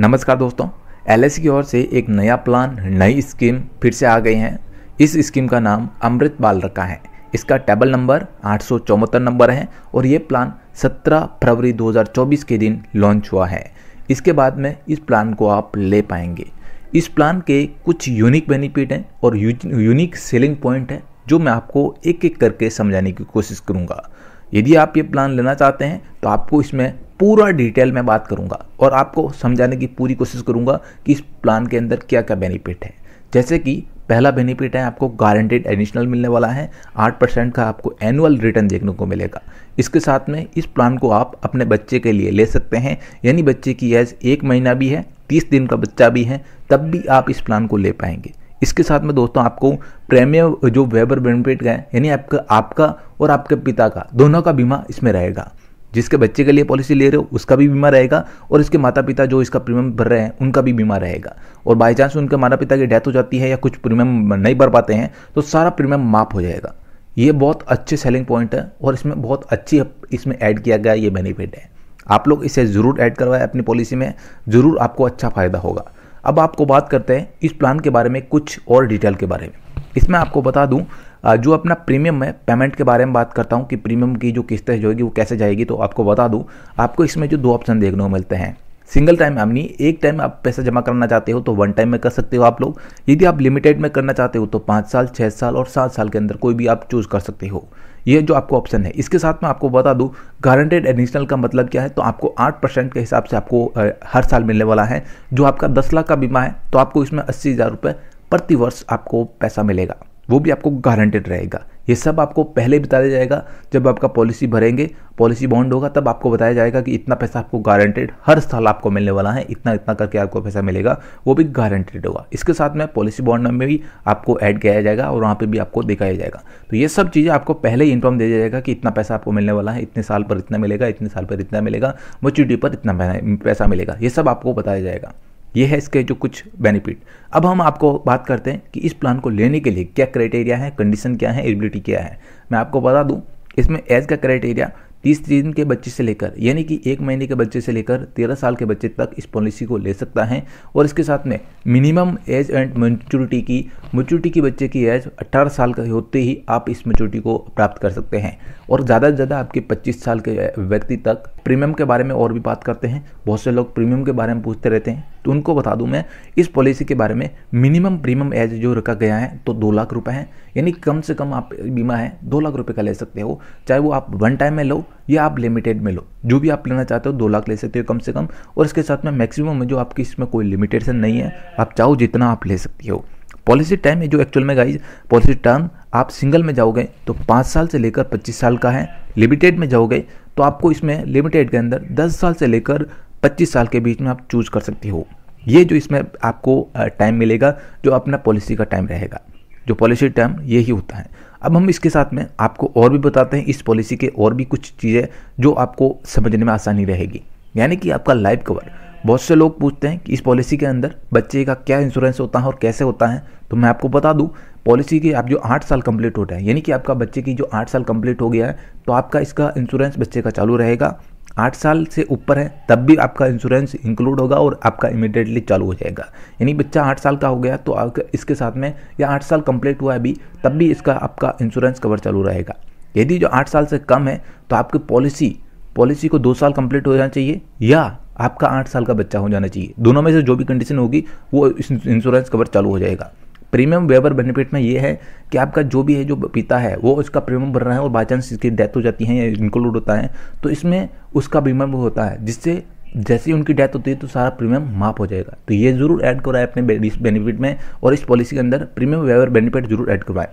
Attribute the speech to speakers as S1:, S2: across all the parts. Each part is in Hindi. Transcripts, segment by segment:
S1: नमस्कार दोस्तों एल e की ओर से एक नया प्लान नई स्कीम फिर से आ गई है इस स्कीम का नाम अमृत बाल रखा है इसका टेबल नंबर आठ नंबर है और ये प्लान 17 फरवरी 2024 के दिन लॉन्च हुआ है इसके बाद में इस प्लान को आप ले पाएंगे इस प्लान के कुछ यूनिक बेनिफिट हैं और यूनिक सेलिंग पॉइंट है जो मैं आपको एक एक करके समझाने की कोशिश करूँगा यदि आप ये प्लान लेना चाहते हैं तो आपको इसमें पूरा डिटेल में बात करूंगा और आपको समझाने की पूरी कोशिश करूंगा कि इस प्लान के अंदर क्या क्या बेनिफिट है जैसे कि पहला बेनिफिट है आपको गारंटेड एडिशनल मिलने वाला है आठ परसेंट का आपको एनुअल रिटर्न देखने को मिलेगा इसके साथ में इस प्लान को आप अपने बच्चे के लिए ले सकते हैं यानी बच्चे की एज एक महीना भी है तीस दिन का बच्चा भी है तब भी आप इस प्लान को ले पाएंगे इसके साथ में दोस्तों आपको प्रीमियम जो वेबर बेनिफिट है यानी आपका आपका और आपके पिता का दोनों का बीमा इसमें रहेगा जिसके बच्चे के लिए पॉलिसी ले रहे हो उसका भी बीमा रहेगा और इसके माता पिता जो इसका प्रीमियम भर रहे हैं उनका भी बीमा रहेगा और बाई चांस उनके माता पिता की डेथ हो जाती है या कुछ प्रीमियम नहीं भर पाते हैं तो सारा प्रीमियम माफ हो जाएगा ये बहुत अच्छे सेलिंग पॉइंट है और इसमें बहुत अच्छी इसमें ऐड किया गया ये बेनिफिट है आप लोग इसे ज़रूर ऐड करवाएं अपनी पॉलिसी में ज़रूर आपको अच्छा फ़ायदा होगा अब आपको बात करते हैं इस प्लान के बारे में कुछ और डिटेल के बारे में इसमें आपको बता दूं जो अपना प्रीमियम है पेमेंट के बारे में बात करता हूं कि प्रीमियम की जो किस्त होगी वो कैसे जाएगी तो आपको बता दूं आपको इसमें जो दो ऑप्शन देखने को मिलते हैं सिंगल टाइम यानी एक टाइम आप पैसा जमा करना चाहते हो तो वन टाइम में कर सकते हो आप लोग यदि आप लिमिटेड में करना चाहते हो तो पाँच साल छः साल और सात साल के अंदर कोई भी आप चूज़ कर सकते हो ये जो आपको ऑप्शन है इसके साथ में आपको बता दूँ गारंटेड एडिशनल का मतलब क्या है तो आपको आठ परसेंट के हिसाब से आपको हर साल मिलने वाला है जो आपका दस लाख का बीमा है तो आपको इसमें अस्सी हज़ार रुपये प्रति वर्ष आपको पैसा मिलेगा वो भी आपको गारंटेड रहेगा ये सब आपको पहले बताया जाएगा जब आपका पॉलिसी भरेंगे पॉलिसी बॉन्ड होगा तब आपको बताया जाएगा कि इतना पैसा आपको गारंटेड हर साल आपको मिलने वाला है इतना इतना करके आपको पैसा मिलेगा वो भी गारंटेड होगा इसके साथ में पॉलिसी बॉन्ड में भी आपको ऐड किया जाएगा और वहाँ पर भी आपको दिखाया जाएगा तो ये सब चीज़ें आपको पहले ही इन्फॉर्म दिया जाएगा कि इतना पैसा आपको मिलने वाला है इतने साल पर इतना मिलेगा इतने साल पर इतना मिलेगा मच्यूटी पर इतना पैसा मिलेगा ये सब आपको बताया जाएगा ये है इसके जो कुछ बेनिफिट अब हम आपको बात करते हैं कि इस प्लान को लेने के लिए क्या क्राइटेरिया है कंडीशन क्या है एबिलिटी क्या है मैं आपको बता दूँ इसमें एज का क्राइटेरिया तीस दिन के बच्चे से लेकर यानी कि एक महीने के बच्चे से लेकर तेरह साल के बच्चे तक इस पॉलिसी को ले सकता है और इसके साथ में मिनिमम एज एंड मेच्योरिटी की मेच्योरिटी की बच्चे की एज 18 साल का होते ही आप इस मेच्योरिटी को प्राप्त कर सकते हैं और ज़्यादा से ज़्यादा आपके 25 साल के व्यक्ति तक प्रीमियम के बारे में और भी बात करते हैं बहुत से लोग प्रीमियम के बारे में पूछते रहते हैं तो उनको बता दूं मैं इस पॉलिसी के बारे में मिनिमम प्रीमियम एज जो रखा गया है तो दो लाख रुपए है यानी कम से कम आप बीमा है दो लाख रुपये का ले सकते हो चाहे वो आप वन टाइम में लो या आप लिमिटेड में लो जो भी आप लेना चाहते हो दो लाख ले सकते हो कम से कम और इसके साथ में मैक्सिमम जो आपकी इसमें कोई लिमिटेशन नहीं है आप चाहो जितना आप ले सकती हो पॉलिसी टाइम है जो एक्चुअल में गाइज पॉलिसी टर्म आप सिंगल में जाओगे तो पाँच साल से लेकर पच्चीस साल का है लिमिटेड में जाओगे तो आपको इसमें लिमिटेड के अंदर दस साल से लेकर पच्चीस साल के बीच में आप चूज कर सकती हो ये जो इसमें आपको टाइम मिलेगा जो अपना पॉलिसी का टाइम रहेगा जो पॉलिसी टाइम ये ही होता है अब हम इसके साथ में आपको और भी बताते हैं इस पॉलिसी के और भी कुछ चीज़ें जो आपको समझने में आसानी रहेगी यानी कि आपका लाइफ कवर बहुत से लोग पूछते हैं कि इस पॉलिसी के अंदर बच्चे का क्या इंश्योरेंस होता है और कैसे होता है तो मैं आपको बता दूं पॉलिसी की आप जो आठ साल कंप्लीट होता हैं यानी कि आपका बच्चे की जो आठ साल कंप्लीट हो गया है तो आपका इसका इंश्योरेंस बच्चे का चालू रहेगा आठ साल से ऊपर है तब भी आपका इंश्योरेंस इंक्लूड होगा और आपका इमिडिएटली चालू हो जाएगा यानी बच्चा आठ साल का हो गया तो आपका इसके साथ में या आठ साल कंप्लीट हुआ अभी तब भी इसका आपका इंश्योरेंस कवर चालू रहेगा यदि जो आठ साल से कम है तो आपकी पॉलिसी पॉलिसी को दो साल कंप्लीट हो जाना चाहिए या आपका आठ साल का बच्चा हो जाना चाहिए दोनों में से जो भी कंडीशन होगी वो इंश्योरेंस कवर चालू हो जाएगा प्रीमियम वेबर बेनिफिट में ये है कि आपका जो भी है जो पिता है वो उसका प्रीमियम भर रहा है और बाई चांस इसकी डेथ हो जाती है या इंक्लूड होता है तो इसमें उसका बीमा भी होता है जिससे जैसे ही उनकी डेथ होती है तो सारा प्रीमियम माफ हो जाएगा तो ये जरूर ऐड करवाए अपने इस बेनिफिट में और इस पॉलिसी के अंदर प्रीमियम वेवर बेनिफिट जरूर ऐड करवाए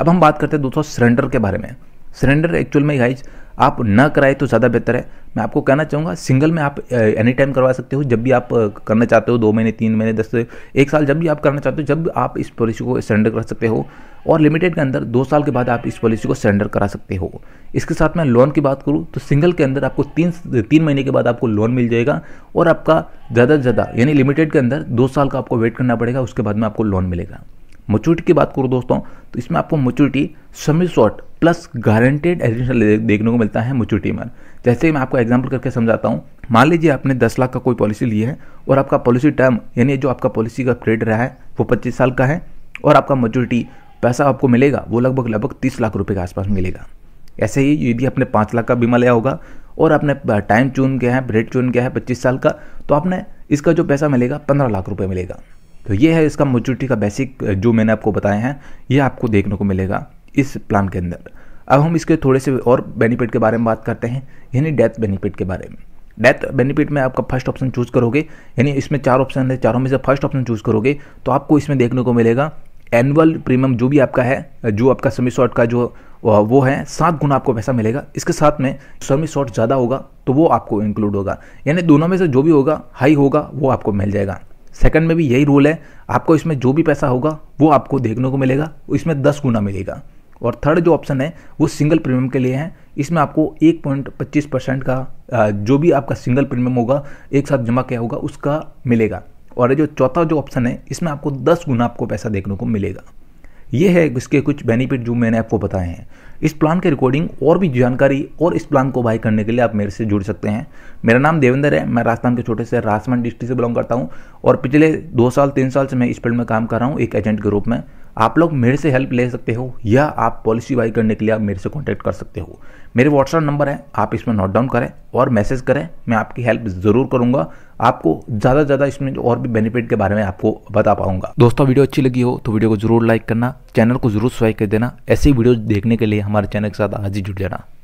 S1: अब हम बात करते हैं दोस्तों सरेंडर के बारे में सरेंडर एक्चुअल में गाइज आप ना कराए तो ज़्यादा बेहतर है मैं आपको कहना चाहूँगा सिंगल में आप एनी uh, टाइम करवा सकते हो जब भी आप uh, करना चाहते हो दो महीने तीन महीने दस एक साल जब भी आप करना चाहते हो जब आप इस पॉलिसी को सरेंडर कर सकते हो और लिमिटेड के अंदर दो साल के बाद आप इस पॉलिसी को सरेंडर करा सकते हो इसके साथ मैं लोन की बात करूँ तो सिंगल के अंदर आपको तीन तीन महीने के बाद आपको लोन मिल जाएगा और आपका ज़्यादा से ज़्यादा यानी लिमिटेड के अंदर दो साल का आपको वेट करना पड़ेगा उसके बाद में आपको लोन मिलेगा मच्योरिटी की बात करूँ दोस्तों तो इसमें आपको मच्योरिटी समी शॉर्ट प्लस गारंटेड एडिशनल देखने को मिलता है मच्योरिटी में जैसे मैं आपको एग्जाम्पल करके समझाता हूँ मान लीजिए आपने 10 लाख का कोई पॉलिसी ली है और आपका पॉलिसी टर्म यानी जो आपका पॉलिसी का क्रेड रहा है वो 25 साल का है और आपका मच्योरिटी पैसा आपको मिलेगा वो लगभग लगभग तीस लाख रुपए के आसपास मिलेगा ऐसे ही यदि आपने पाँच लाख का बीमा लिया होगा और आपने टाइम चुन गया है रेट चुन गया है पच्चीस साल का तो आपने इसका जो पैसा मिलेगा पंद्रह लाख रुपये मिलेगा तो ये है इसका मोचूटी का बेसिक जो मैंने आपको बताया है ये आपको देखने को मिलेगा इस प्लान के अंदर अब हम इसके थोड़े से और बेनिफिट के बारे में बात करते हैं यानी डेथ बेनिफिट के बारे में डेथ बेनिफिट में आपका फर्स्ट ऑप्शन चूज़ करोगे यानी इसमें चार ऑप्शन है चारों में से फर्स्ट ऑप्शन चूज़ करोगे तो आपको इसमें देखने को मिलेगा एनुअल प्रीमियम जो भी आपका है जो आपका सेमी शॉर्ट का जो वो है सात गुना आपको पैसा मिलेगा इसके साथ में सेमी शॉर्ट ज़्यादा होगा तो वो आपको इंक्लूड होगा यानी दोनों में से जो भी होगा हाई होगा वो आपको मिल जाएगा सेकंड में भी यही रूल है आपको इसमें जो भी पैसा होगा वो आपको देखने को मिलेगा इसमें दस गुना मिलेगा और थर्ड जो ऑप्शन है वो सिंगल प्रीमियम के लिए है इसमें आपको एक पॉइंट पच्चीस परसेंट का जो भी आपका सिंगल प्रीमियम होगा एक साथ जमा किया होगा उसका मिलेगा और ये जो चौथा जो ऑप्शन है इसमें आपको दस गुना आपको पैसा देखने को मिलेगा ये है इसके कुछ बेनिफिट जो मैंने आपको बताए हैं इस प्लान के रिकॉर्डिंग और भी जानकारी और इस प्लान को बाई करने के लिए आप मेरे से जुड़ सकते हैं मेरा नाम देवेंद्र है मैं राजस्थान के छोटे से राजस्थान डिस्ट्रिक्ट से बिलोंग करता हूँ और पिछले दो साल तीन साल से मैं इस फील्ड में काम कर रहा हूँ एक एजेंट के रूप में आप लोग मेरे से हेल्प ले सकते हो या आप पॉलिसी बाई करने के लिए आप मेरे से कॉन्टैक्ट कर सकते हो मेरे व्हाट्सअप नंबर है आप इसमें नोट डाउन करें और मैसेज करें मैं आपकी हेल्प ज़रूर करूंगा आपको ज़्यादा से ज़्यादा इसमें और भी बेनिफिट के बारे में आपको बता पाऊंगा दोस्तों वीडियो अच्छी लगी हो तो वीडियो को जरूर लाइक करना चैनल को जरूर स्वाइक कर देना ऐसी वीडियो देखने के लिए हमारे चैनल के साथ आज ही जुड़ जाना